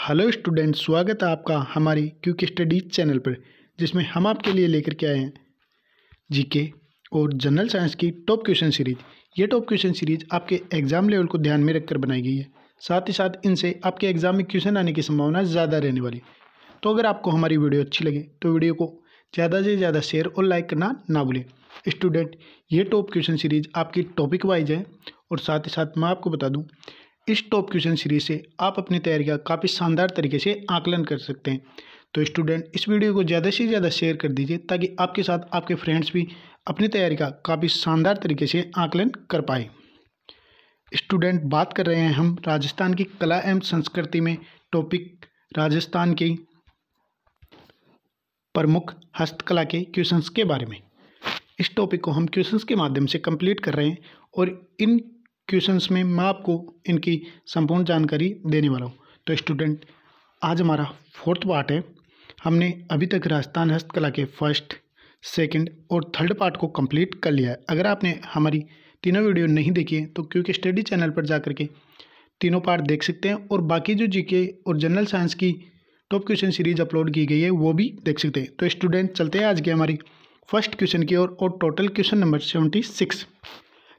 hello student स्वागत है आपका हमारी क्योंकि स्टडीज चैनल पर जिसमें हम आपके लिए लेकर के आए हैं जीके और जनरल साइंस की टॉप क्वेश्चन सीरीज ये टॉप क्वेश्चन सीरीज आपके एग्जाम लेवल को ध्यान में रखकर बनाई गई है साथ ही साथ इनसे आपके एग्जाम में क्वेश्चन आने की संभावना ज़्यादा रहने वाली तो अगर आपको हमारी वीडियो अच्छी लगे तो वीडियो को ज़्यादा से ज़्यादा शेयर और लाइक करना ना भूलें स्टूडेंट ये टॉप क्वेश्चन सीरीज आपकी टॉपिक वाइज है और साथ ही साथ मैं आपको बता दूँ इस टॉप क्वेश्चन सीरीज से आप अपनी तैयारी का काफ़ी शानदार तरीके से आकलन कर सकते हैं तो स्टूडेंट इस वीडियो को ज़्यादा से ज़्यादा शेयर कर दीजिए ताकि आपके साथ आपके फ्रेंड्स भी अपनी तैयारी का काफ़ी शानदार तरीके से आकलन कर पाए स्टूडेंट बात कर रहे हैं हम राजस्थान की कला एवं संस्कृति में टॉपिक राजस्थान की प्रमुख हस्तकला के क्वेश्चंस के बारे में इस टॉपिक को हम क्वेश्चंस के माध्यम से कंप्लीट कर रहे हैं और इन क्वेश्चंस में मैं आपको इनकी संपूर्ण जानकारी देने वाला हूँ तो स्टूडेंट आज हमारा फोर्थ पार्ट है हमने अभी तक राजस्थान हस्तकला के फर्स्ट सेकंड और थर्ड पार्ट को कंप्लीट कर लिया है अगर आपने हमारी तीनों वीडियो नहीं देखी है तो क्योंकि स्टडी चैनल पर जा के तीनों पार्ट देख सकते हैं और बाकी जो जी और जनरल साइंस की टॉप क्वेश्चन सीरीज अपलोड की गई है वो भी देख सकते हैं तो स्टूडेंट चलते हैं आज की हमारी फर्स्ट क्वेश्चन की ओर और, और total question number seventy six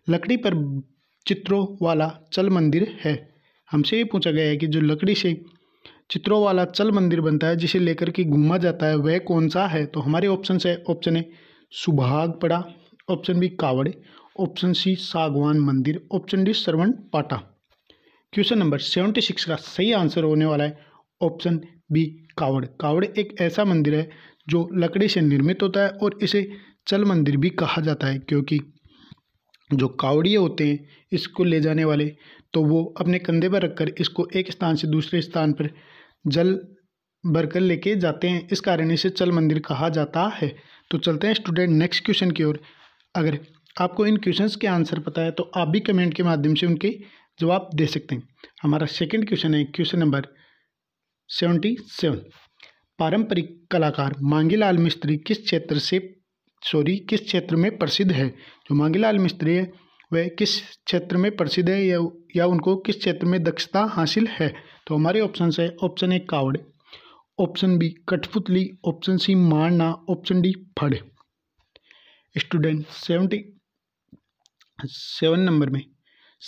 लकड़ी पर चित्रों वाला चल मंदिर है हमसे ये पूछा गया है कि जो लकड़ी से चित्रों वाला चल मंदिर बनता है जिसे लेकर के घूमा जाता है वह कौन सा है तो हमारे ऑप्शन है ऑप्शन ए सुभाग पड़ा ऑप्शन बी कावड़ ऑप्शन सी सागवान मंदिर ऑप्शन डी श्रवण पाटा क्वेश्चन नंबर सेवेंटी सिक्स का सही आंसर होने वाला है ऑप्शन बी कावड़ कावड़ एक ऐसा मंदिर है जो लकड़ी से निर्मित होता है और इसे चल मंदिर भी कहा जाता है क्योंकि जो कावड़िए होते हैं इसको ले जाने वाले तो वो अपने कंधे पर रखकर इसको एक स्थान से दूसरे स्थान पर जल भरकर लेके जाते हैं इस कारण इसे चल मंदिर कहा जाता है तो चलते हैं स्टूडेंट नेक्स्ट क्वेश्चन की ओर अगर आपको इन क्वेश्चंस के आंसर पता है तो आप भी कमेंट के माध्यम से उनके जवाब दे सकते हैं हमारा सेकेंड क्वेश्चन है क्वेश्चन नंबर सेवेंटी सेवन पारंपरिक कलाकार मांगीलाल मिस्त्री किस क्षेत्र से सॉरी किस क्षेत्र में प्रसिद्ध है जो मांगीलाल मिस्त्री है वह किस क्षेत्र में प्रसिद्ध है या या उनको किस क्षेत्र में दक्षता हासिल है तो हमारे ऑप्शन है ऑप्शन ए कावड़ ऑप्शन बी कठपुतली ऑप्शन सी मारना ऑप्शन डी फड़ स्टूडेंट सेवेंटी सेवन नंबर में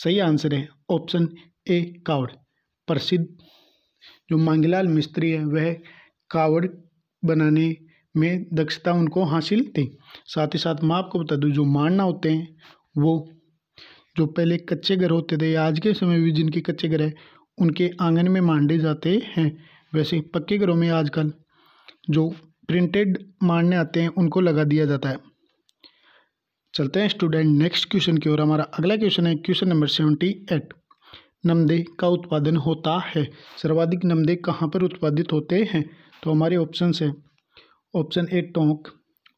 सही आंसर है ऑप्शन ए कावड़ प्रसिद्ध जो मांगीलाल मिस्त्री है वह कावड़ बनाने में दक्षता उनको हासिल थी साथ ही साथ मैं आपको बता दूँ जो मारना होते हैं वो जो पहले कच्चे घर होते थे या आज के समय भी जिनके कच्चे घर है उनके आंगन में मांडे जाते हैं वैसे पक्के घरों में आजकल जो प्रिंटेड मारने आते हैं उनको लगा दिया जाता है चलते हैं स्टूडेंट नेक्स्ट क्वेश्चन की ओर हमारा अगला क्वेश्चन है क्वेश्चन नंबर सेवेंटी एट नमदे का उत्पादन होता है सर्वाधिक नमदे कहाँ पर उत्पादित होते हैं तो हमारे ऑप्शन है option A Tonk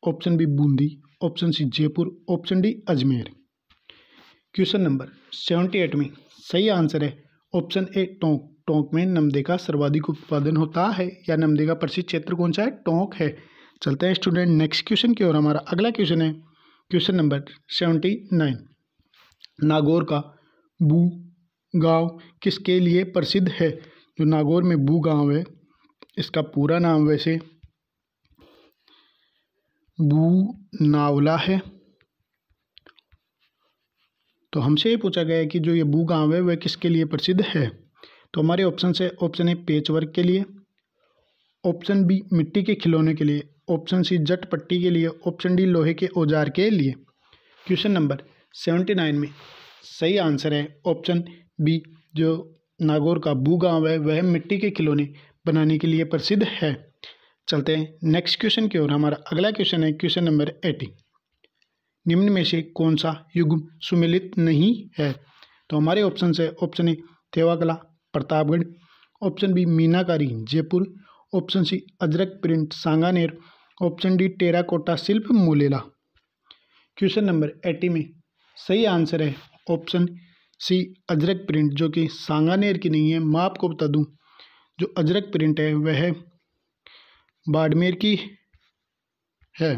option B Bundi option C Jaipur option D Ajmer question number seventy eight में सही आंसर है ऑप्शन ए टोंक टोंक में नमदे का सर्वाधिक उत्पादन होता है या नमदे का प्रसिद्ध क्षेत्र कौन सा है टोंक है चलते हैं स्टूडेंट नेक्स्ट क्वेश्चन की ओर हमारा अगला क्वेश्चन है question number seventy nine Nagaur का बू गांव किसके लिए प्रसिद्ध है जो नागौर में बू गांव है इसका पूरा नाम वैसे बू नावला है तो हमसे ये पूछा गया है कि जो ये बू गांव है वह किसके लिए प्रसिद्ध है तो हमारे ऑप्शन से ऑप्शन ए पेच वर्क के लिए ऑप्शन बी मिट्टी के खिलौने के लिए ऑप्शन सी जट पट्टी के लिए ऑप्शन डी लोहे के औजार के लिए क्वेश्चन नंबर सेवेंटी नाइन में सही आंसर है ऑप्शन बी जो नागौर का बू गांव है वह मिट्टी के खिलौने बनाने के लिए प्रसिद्ध है चलते हैं नेक्स्ट क्वेश्चन की ओर हमारा अगला क्वेश्चन है क्वेश्चन नंबर एटी निम्न में से कौन सा युग्म सुमिलित नहीं है तो हमारे ऑप्शन है ऑप्शन ए थेवाकला प्रतापगढ़ ऑप्शन बी मीनाकारी Jaipur option C Ajrak print Sanganer option D terracotta शिल्प मुलेला क्वेश्चन नंबर एटी में सही आंसर है ऑप्शन सी अजरक प्रिंट जो कि सांगानेर की नहीं है मैं आपको बता दूं जो अजरक प्रिंट है वह बाड़मेर की है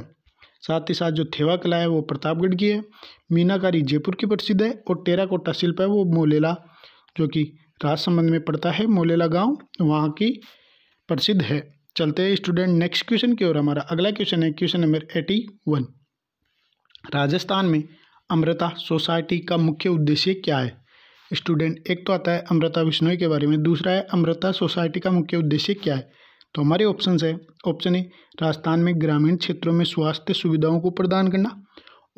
साथ ही साथ जो थेवा कला है वो प्रतापगढ़ की है मीनाकारी जयपुर की प्रसिद्ध है और टेराकोटा शिल्प है वो मोलेला जो कि राजसमंद में पड़ता है मोलेला गांव वहाँ की प्रसिद्ध है चलते हैं स्टूडेंट नेक्स्ट क्वेश्चन की ओर हमारा अगला क्वेश्चन है question number eighty one Rajasthan में अमृता सोसाइटी का मुख्य उद्देश्य क्या है स्टूडेंट एक तो आता है अमृता विष्णोई के बारे में दूसरा है अमृता सोसाइटी का मुख्य उद्देश्य क्या है तो हमारे ऑप्शन है ऑप्शन ए राजस्थान में ग्रामीण क्षेत्रों में स्वास्थ्य सुविधाओं को प्रदान करना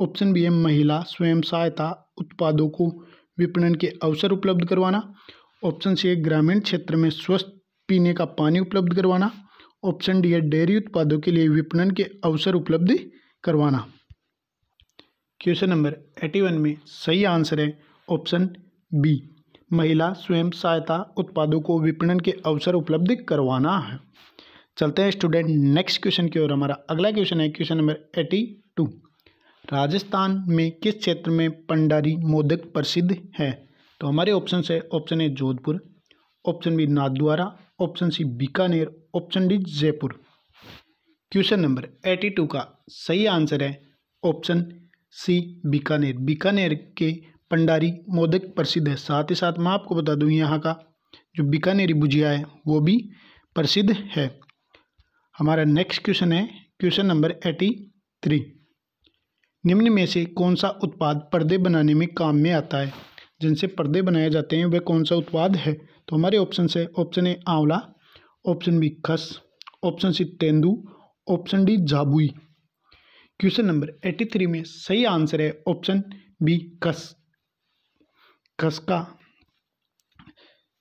ऑप्शन बी है महिला स्वयं सहायता उत्पादों को विपणन के अवसर उपलब्ध करवाना ऑप्शन सी है ग्रामीण क्षेत्र में स्वस्थ पीने का पानी उपलब्ध करवाना ऑप्शन डी है डेयरी उत्पादों के लिए विपणन के अवसर उपलब्ध करवाना क्वेश्चन नंबर एटी वन में सही आंसर है ऑप्शन बी महिला स्वयं सहायता उत्पादों को विपणन के अवसर उपलब्ध करवाना है चलते हैं स्टूडेंट नेक्स्ट क्वेश्चन की ओर हमारा अगला क्वेश्चन है question number eighty two Rajasthan में किस क्षेत्र में पंडारी मोदक प्रसिद्ध है तो हमारे ऑप्शन है option A Jodhpur option B Nathdwara option C Bikaner option D Jaipur question number eighty two का सही आंसर है ऑप्शन सी बीकानेर बीकानेर के पंडारी मोदक प्रसिद्ध है साथ ही साथ मैं आपको बता दूँ यहाँ का जो बीकानेरी भुजिया है वो भी प्रसिद्ध है हमारा नेक्स्ट क्वेश्चन है क्वेश्चन नंबर एटी थ्री निम्न में से कौन सा उत्पाद पर्दे बनाने में काम में आता है जिनसे पर्दे बनाए जाते हैं वह कौन सा उत्पाद है तो हमारे ऑप्शन है ऑप्शन ए आंवला ऑप्शन बी खस ऑप्शन सी तेंदू ऑप्शन डी जाबुई क्वेश्चन नंबर एटी थ्री में सही आंसर है ऑप्शन बी खस कसका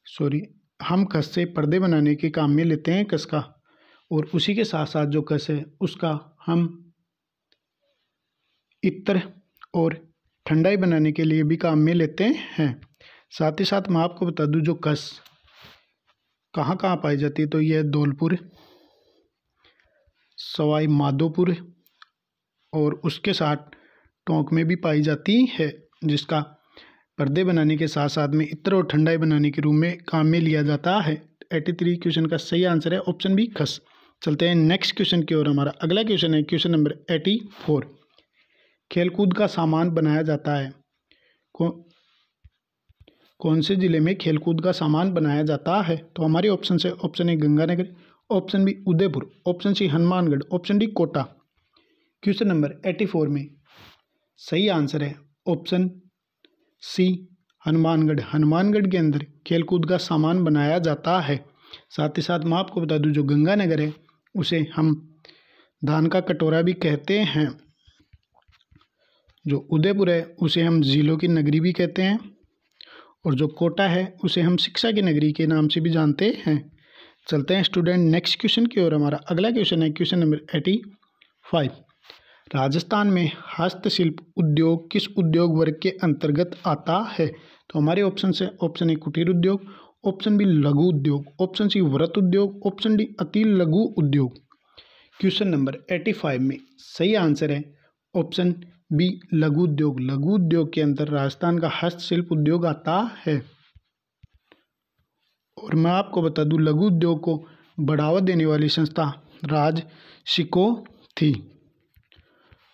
सॉरी हम कस से पर्दे बनाने के काम में लेते हैं कस का और उसी के साथ साथ जो कस है उसका हम इत्र और ठंडाई बनाने के लिए भी काम में लेते हैं साथ ही साथ मैं आपको बता दूं जो कस कहाँ कहाँ पाई जाती है तो यह धौलपुर सवाई माधोपुर और उसके साथ टोंक में भी पाई जाती है जिसका पर्दे बनाने के साथ साथ में इत्र और ठंडाई बनाने के रूम में काम में लिया जाता है एटी थ्री क्वेश्चन का सही आंसर है ऑप्शन बी खस चलते हैं नेक्स्ट क्वेश्चन की ओर हमारा अगला क्वेश्चन है क्वेश्चन नंबर एटी फोर खेलकूद का सामान बनाया जाता है कौन से ज़िले में खेलकूद का सामान बनाया जाता है तो हमारे ऑप्शन से option A Ganganagar option B Udaipur option C Hanumangarh option D Kota question number eighty four में सही आंसर है ऑप्शन सी हनुमानगढ़ हनुमानगढ़ के अंदर खेलकूद का सामान बनाया जाता है साथ ही साथ मैं आपको बता दूं जो गंगानगर है उसे हम धान का कटोरा भी कहते हैं जो उदयपुर है उसे हम ज़िलों की नगरी भी कहते हैं और जो कोटा है उसे हम शिक्षा की नगरी के नाम से भी जानते हैं चलते हैं स्टूडेंट नेक्स्ट क्वेश्चन की ओर हमारा अगला क्वेश्चन है question number eighty five Rajasthan में हस्तशिल्प उद्योग किस उद्योग वर्ग के अंतर्गत आता है तो हमारे ऑप्शन से ऑप्शन ए कुटीर उद्योग ऑप्शन बी लघु उद्योग ऑप्शन सी व्रत उद्योग ऑप्शन डी अति लघु उद्योग क्वेश्चन नंबर एटी फाइव में सही आंसर है ऑप्शन बी लघु उद्योग लघु उद्योग के अंदर राजस्थान का हस्तशिल्प उद्योग आता है और मैं आपको बता दूं लघु उद्योग को बढ़ावा देने वाली संस्था राज सिको थी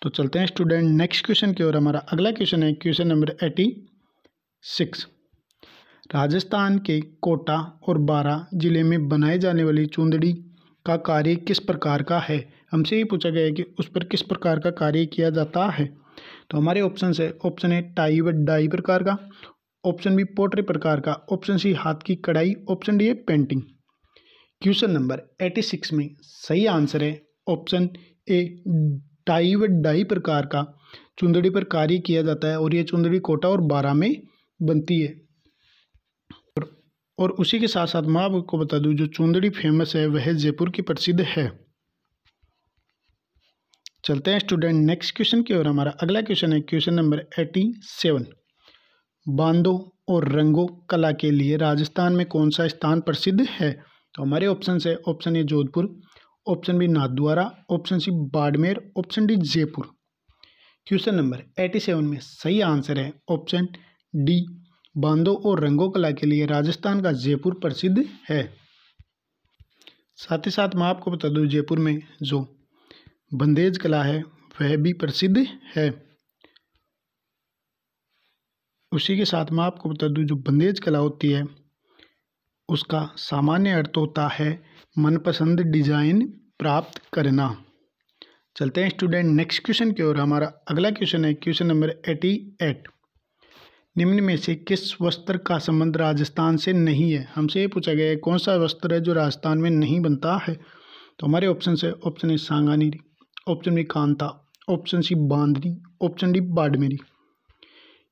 तो चलते हैं स्टूडेंट नेक्स्ट क्वेश्चन की ओर हमारा अगला क्वेश्चन है question number eighty six Rajasthan के कोटा और बारा जिले में बनाए जाने वाली चूंदड़ी का कार्य किस प्रकार का है हमसे ये पूछा गया है कि उस पर किस प्रकार का कार्य किया जाता है तो हमारे ऑप्शन है ऑप्शन है टाई व डाई प्रकार का ऑप्शन बी पोट्री प्रकार का ऑप्शन सी हाथ की कढ़ाई ऑप्शन डी है painting question number eighty six में सही आंसर है ऑप्शन ए टाई व डाई प्रकार का चुंदड़ी पर कार्य किया जाता है और ये चुंदड़ी कोटा और बारह में बनती है और उसी के साथ साथ मैं आपको बता दूं जो चुंदड़ी फेमस है वह जयपुर की प्रसिद्ध है चलते हैं स्टूडेंट नेक्स्ट क्वेश्चन की ओर हमारा अगला क्वेश्चन है क्वेश्चन नंबर एटी सेवन बांधो और रंगों कला के लिए राजस्थान में कौन सा स्थान प्रसिद्ध है तो हमारे ऑप्शन है option A Jodhpur option B Nathdwara option C Barmer option D Jaipur question number eighty seven में सही आंसर है ऑप्शन डी बांधों और रंगों कला के लिए राजस्थान का जयपुर प्रसिद्ध है साथ ही साथ मैं आपको बता दूं जयपुर में जो बंदेज कला है वह भी प्रसिद्ध है उसी के साथ मैं आपको बता दूं जो बंदेज कला होती है उसका सामान्य अर्थ होता है मनपसंद डिज़ाइन प्राप्त करना चलते हैं स्टूडेंट नेक्स्ट क्वेश्चन की ओर हमारा अगला क्वेश्चन है क्वेश्चन नंबर एटी एट निम्न में से किस वस्त्र का संबंध राजस्थान से नहीं है हमसे ये पूछा गया है कौन सा वस्त्र है जो राजस्थान में नहीं बनता है तो हमारे ऑप्शन है option A Sanganeri option B कांता ऑप्शन सी बांदरी option D Barmeri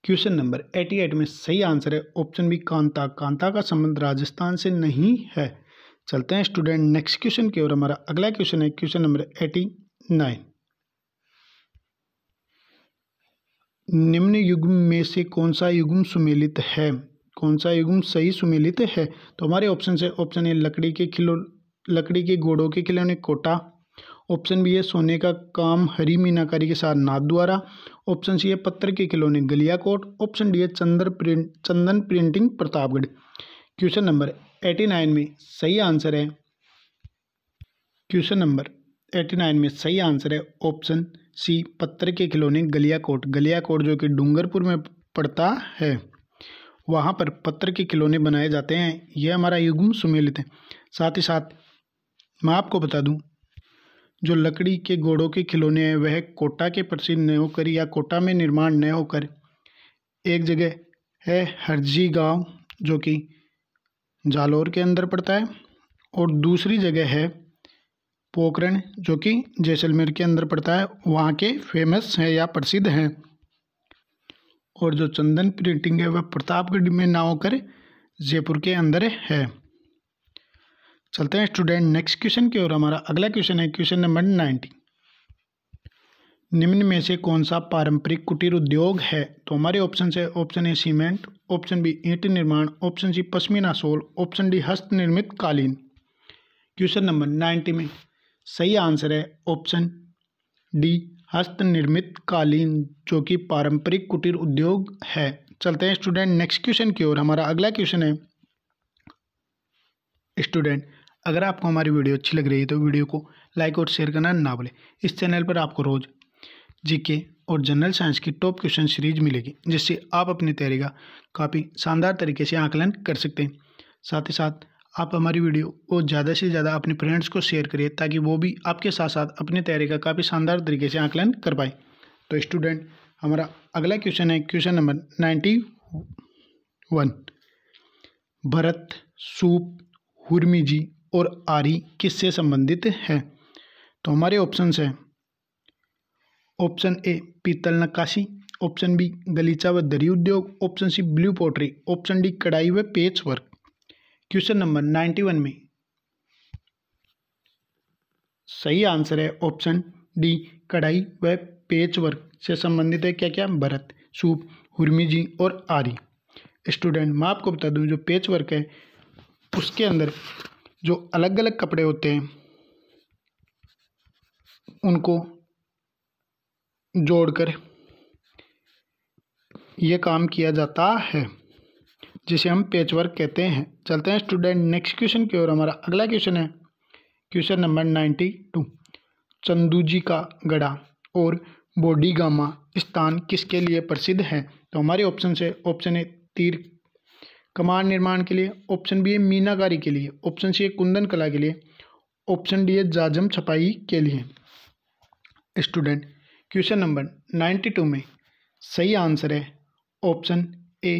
question number eighty eight में सही आंसर है ऑप्शन बी कांता कांता का संबंध राजस्थान से नहीं है चलते हैं स्टूडेंट नेक्स्ट क्वेश्चन की ओर हमारा अगला क्वेश्चन है क्वेश्चन नंबर एटी नाइन निम्न युग्म में से कौन सा युग्म सुमेलित है कौन सा युग्म सही सुमेलित है तो हमारे ऑप्शन से ऑप्शन ए लकड़ी के खिलो लकड़ी के घोड़ों के खिलौने कोटा ऑप्शन बी है सोने का काम हरी मीनाकारी के साथ नाथ द्वारा ऑप्शन सी है पत्थर के खिलौने गलिया कोट ऑप्शन डी है चंदर प्रिंट चंदन printing Pratapgarh question number eighty nine में सही आंसर है क्वेश्चन नंबर एटी नाइन में सही आंसर है ऑप्शन सी पत्थर के खिलौने गलिया कोट गलिया कोट जो कि डूंगरपुर में पड़ता है वहाँ पर पत्थर के खिलौने बनाए जाते हैं यह हमारा युग्म सुमेलित है साथ ही साथ मैं आपको बता दूँ जो लकड़ी के घोड़ों के खिलौने हैं वह कोटा के प्रसिद्ध न होकर या कोटा में निर्माण न होकर एक जगह है हरजी गांव जो कि जालौर के अंदर पड़ता है और दूसरी जगह है पोखरण जो कि जैसलमेर के अंदर पड़ता है वहाँ के फेमस हैं या प्रसिद्ध हैं और जो चंदन प्रिंटिंग है वह प्रतापगढ़ में ना होकर जयपुर के अंदर है चलते हैं स्टूडेंट नेक्स्ट क्वेश्चन की ओर हमारा अगला क्वेश्चन है क्वेश्चन नंबर नाइनटीन निम्न में से कौन सा पारंपरिक कुटीर उद्योग है तो हमारे ऑप्शन है option A cement option B ईंट निर्माण option C pashmina shawl option D हस्त निर्मित कालीन क्वेश्चन नंबर नाइन्टी में सही आंसर है ऑप्शन डी हस्त निर्मित कालीन जो कि पारंपरिक कुटीर उद्योग है चलते हैं स्टूडेंट नेक्स्ट क्वेश्चन की ओर हमारा अगला क्वेश्चन है स्टूडेंट अगर आपको हमारी वीडियो अच्छी लग रही है तो वीडियो को लाइक और शेयर करना ना भूलें इस चैनल पर आपको रोज़ जीके और जनरल साइंस की टॉप क्वेश्चन सीरीज मिलेगी जिससे आप अपनी तैयारी का काफ़ी शानदार तरीके से आकलन कर सकते हैं साथ ही साथ आप हमारी वीडियो को ज़्यादा से ज़्यादा अपने फ्रेंड्स को शेयर करिए ताकि वो भी आपके साथ साथ अपनी तैयारी का काफ़ी शानदार तरीके से आंकलन कर पाए तो स्टूडेंट हमारा अगला क्वेश्चन है question number ninety one Bharat सूप हुरमी जी और आरी किससे संबंधित है तो हमारे ऑप्शंस हैं ऑप्शन ए पीतल नक्काशी ऑप्शन बी गलीचा व दरी उद्योग option C blue pottery option D कढ़ाई व patch work question number ninety one में सही आंसर है ऑप्शन डी कढ़ाई व पेच वर्क से संबंधित है क्या क्या भरत सूप हुरमी जी और आरी स्टूडेंट मैं आपको बता दूं जो पेच वर्क है उसके अंदर जो अलग अलग कपड़े होते हैं उनको जोड़कर ये काम किया जाता है जिसे हम पेचवर्क कहते हैं चलते हैं स्टूडेंट नेक्स्ट क्वेश्चन की ओर हमारा अगला क्वेश्चन है question number ninety two Chanduji का गढ़ा और बोडीगामा स्थान किसके लिए प्रसिद्ध है तो हमारे ऑप्शन से ऑप्शन ए तीर कमान निर्माण के लिए ऑप्शन बी है मीनाकारी के लिए ऑप्शन सी है कुंदन कला के लिए ऑप्शन डी है जाजम छपाई के लिए student question number ninety two में सही आंसर है ऑप्शन ए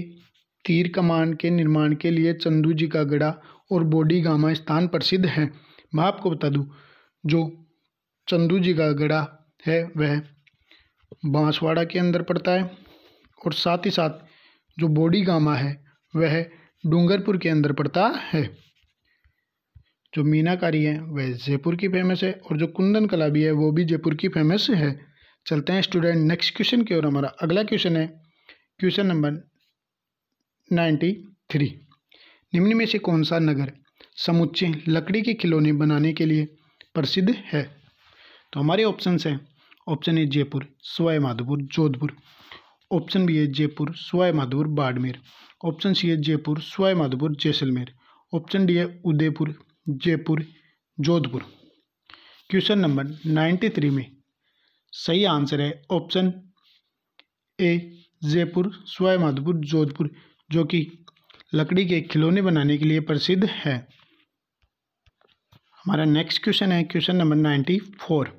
तीर कमान के निर्माण के लिए चंदू जी का गढ़ा और बोडी गामा स्थान प्रसिद्ध है मैं आपको बता दूँ जो चंदू जी का गढ़ा है वह बांसवाड़ा के अंदर पड़ता है और साथ ही साथ जो बोडी गामा है वह डूंगरपुर के अंदर पड़ता है जो मीनाकारी है वह जयपुर की फेमस है और जो कुंदन कला भी है वो भी जयपुर की फेमस है चलते हैं स्टूडेंट नेक्स्ट क्वेश्चन की ओर हमारा अगला क्वेश्चन है क्वेश्चन नंबर नाइन्टी थ्री निम्न में से कौन सा नगर समुच्चय लकड़ी के खिलौने बनाने के लिए प्रसिद्ध है तो हमारे ऑप्शन हैं option A Jaipur Sawai Madhopur Jodhpur option B है जयपुर सवाई माधोपुर बाड़मेर ऑप्शन सी है जयपुर सवाई माधोपुर जैसलमेर ऑप्शन डी है Udaipur Jaipur Jodhpur question number ninety three में सही आंसर है ऑप्शन ए जयपुर सवाई माधोपुर जोधपुर जो कि लकड़ी के खिलौने बनाने के लिए प्रसिद्ध है हमारा नेक्स्ट क्वेश्चन है question number ninety four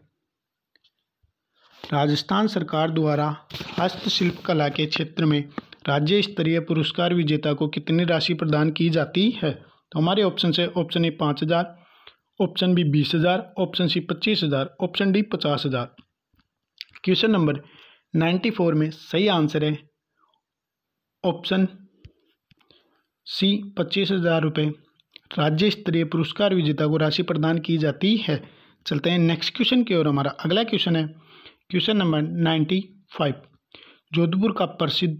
Rajasthan सरकार द्वारा हस्तशिल्प कला के क्षेत्र में राज्य स्तरीय पुरस्कार विजेता को कितनी राशि प्रदान की जाती है तो हमारे ऑप्शन से ऑप्शन ए पाँच हज़ार ऑप्शन बी बीस हज़ार ऑप्शन सी पच्चीस हज़ार ऑप्शन डी पचास हज़ार क्वेश्चन नंबर नाइन्टी फोर में सही आंसर है ऑप्शन सी पच्चीस हज़ार रुपये राज्य स्तरीय पुरस्कार विजेता को राशि प्रदान की जाती है चलते हैं नेक्स्ट क्वेश्चन की ओर हमारा अगला क्वेश्चन है question number ninety five Jodhpur का प्रसिद्ध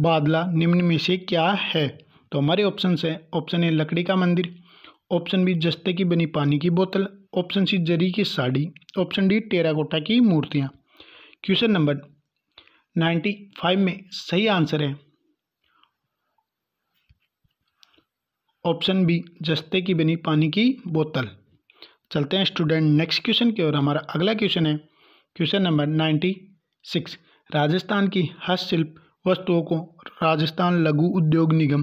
बादला निम्न में से क्या है तो हमारे ऑप्शन है ऑप्शन ए लकड़ी का मंदिर ऑप्शन बी जस्ते की बनी पानी की बोतल ऑप्शन सी जरी की साड़ी ऑप्शन डी टेराकोटा की मूर्तियाँ क्वेश्चन नंबर नाइन्टी फाइव में सही आंसर है ऑप्शन बी जस्ते की बनी पानी की बोतल चलते हैं स्टूडेंट नेक्स्ट क्वेश्चन की ओर हमारा अगला क्वेश्चन है question number ninety six Rajasthan की हस्तशिल्प वस्तुओं को राजस्थान लघु उद्योग निगम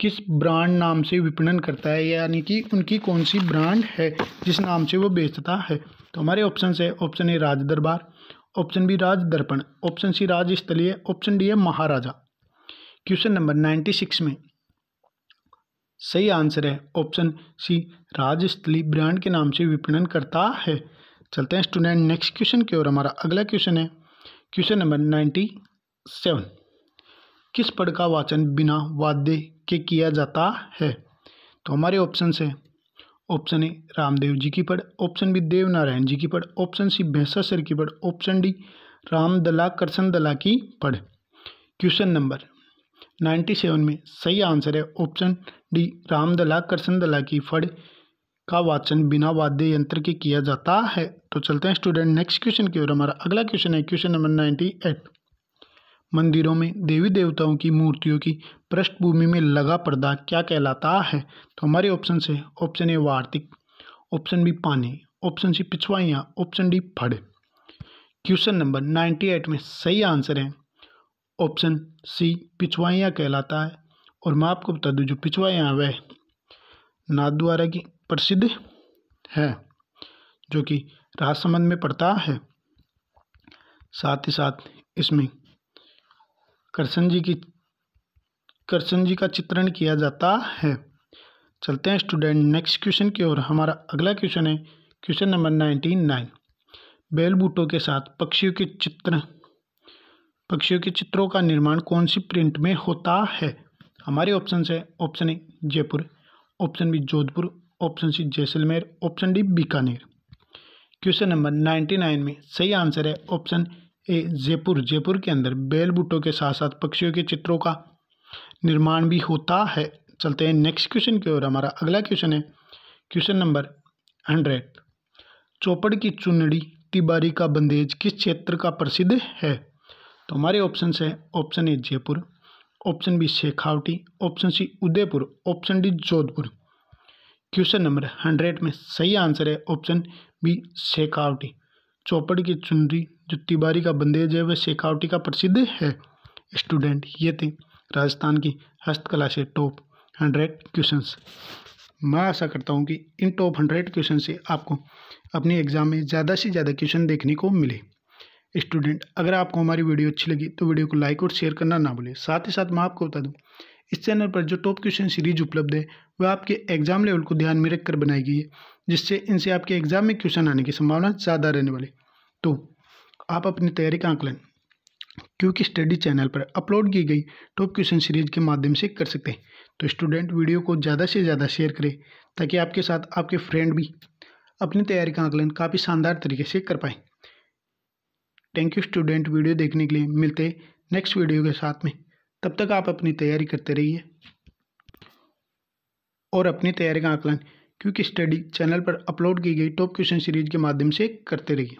किस ब्रांड नाम से विपणन करता है यानी कि उनकी कौन सी ब्रांड है जिस नाम से वो बेचता है तो हमारे ऑप्शन है ऑप्शन ए राज दरबार ऑप्शन बी राज दर्पण ऑप्शन सी राज स्थलीय ऑप्शन डी है महाराजा क्वेश्चन नंबर नाइन्टी सिक्स में सही आंसर है ऑप्शन सी राजस्थली ब्रांड के नाम से विपणन करता है चलते हैं स्टूडेंट नेक्स्ट क्वेश्चन की ओर हमारा अगला क्वेश्चन है क्वेश्चन नंबर नाइन्टी सेवन किस पद का वाचन बिना वाद्य के किया जाता है तो हमारे ऑप्शन है ऑप्शन ए रामदेव जी की पढ़ ऑप्शन बी देवनारायण जी की पढ़ ऑप्शन सी भैंसा सर की पढ़ ऑप्शन डी रामदला कृष्ण दला की पढ़ क्वेश्चन नंबर नाइन्टी सेवन में सही आंसर है ऑप्शन डी रामदला कृष्ण दला की पढ़ का वाचन बिना वाद्य यंत्र के किया जाता है तो चलते हैं स्टूडेंट नेक्स्ट क्वेश्चन की ओर हमारा अगला क्वेश्चन है क्वेश्चन नंबर नाइन्टी एट मंदिरों में देवी देवताओं की मूर्तियों की पृष्ठभूमि में लगा पर्दा क्या कहलाता है तो हमारे ऑप्शन है ऑप्शन ए वार्तिक ऑप्शन बी पानी ऑप्शन सी पिछवाइयाँ ऑप्शन डी फड़ क्वेश्चन नंबर नाइन्टी एट में सही आंसर है ऑप्शन सी पिछवाइयाँ कहलाता है और मैं आपको बता दूँ जो पिछवाइयाँ वह द्वारा की प्रसिद्ध है जो कि राजसमंद में पड़ता है साथ ही साथ इसमें कृष्ण जी की कृष्ण जी का चित्रण किया जाता है चलते हैं स्टूडेंट नेक्स्ट क्वेश्चन की ओर हमारा अगला क्वेश्चन है क्वेश्चन नंबर नाइन्टी नाइन बेल बूटों के साथ पक्षियों के चित्र पक्षियों के चित्रों का निर्माण कौन सी प्रिंट में होता है हमारे ऑप्शन है option A Jaipur option B Jodhpur option C Jaisalmer option D Bikaner question number ninety nine में सही आंसर है ऑप्शन ए जयपुर जयपुर के अंदर बेल बूटों के साथ साथ पक्षियों के चित्रों का निर्माण भी होता है चलते हैं नेक्स्ट क्वेश्चन की ओर हमारा अगला क्वेश्चन है क्वेश्चन नंबर हंड्रेड चौपड़ की चुनड़ी तिबारी का बंदेज किस क्षेत्र का प्रसिद्ध है तो हमारे ऑप्शन है option A Jaipur option B Shekhawati option C Udaipur option D Jodhpur question number hundred में सही आंसर है ऑप्शन बी शेखावटी चौपड़ की चुनरी जो तिबारी का बंदेज है वह शेखावटी का प्रसिद्ध है स्टूडेंट ये थे राजस्थान की हस्तकला से टॉप हंड्रेड क्वेश्चंस मैं आशा करता हूँ कि इन टॉप हंड्रेड क्वेश्चन से आपको अपने एग्ज़ाम में ज़्यादा से ज़्यादा क्वेश्चन देखने को मिले स्टूडेंट अगर आपको हमारी वीडियो अच्छी लगी तो वीडियो को लाइक और शेयर करना ना भूलें साथ ही साथ मैं आपको बता दूं इस चैनल पर जो टॉप क्वेश्चन सीरीज उपलब्ध है वह आपके एग्जाम लेवल को ध्यान में रखकर बनाई गई है जिससे इनसे आपके एग्ज़ाम में क्वेश्चन आने की संभावना ज़्यादा रहने वाली तो आप अपनी तैयारी का आंकलन क्योंकि स्टडी चैनल पर अपलोड की गई टॉप क्वेश्चन सीरीज के माध्यम से कर सकते हैं तो स्टूडेंट वीडियो को ज़्यादा से ज़्यादा शेयर करें ताकि आपके साथ आपके फ्रेंड भी अपनी तैयारी का आंकलन काफ़ी शानदार तरीके से कर पाएँ थैंक यू स्टूडेंट वीडियो देखने के लिए मिलते नेक्स्ट वीडियो के साथ में तब तक आप अपनी तैयारी करते रहिए और अपनी तैयारी का आकलन क्योंकि स्टडी चैनल पर अपलोड की गई टॉप क्वेश्चन सीरीज के माध्यम से करते रहिए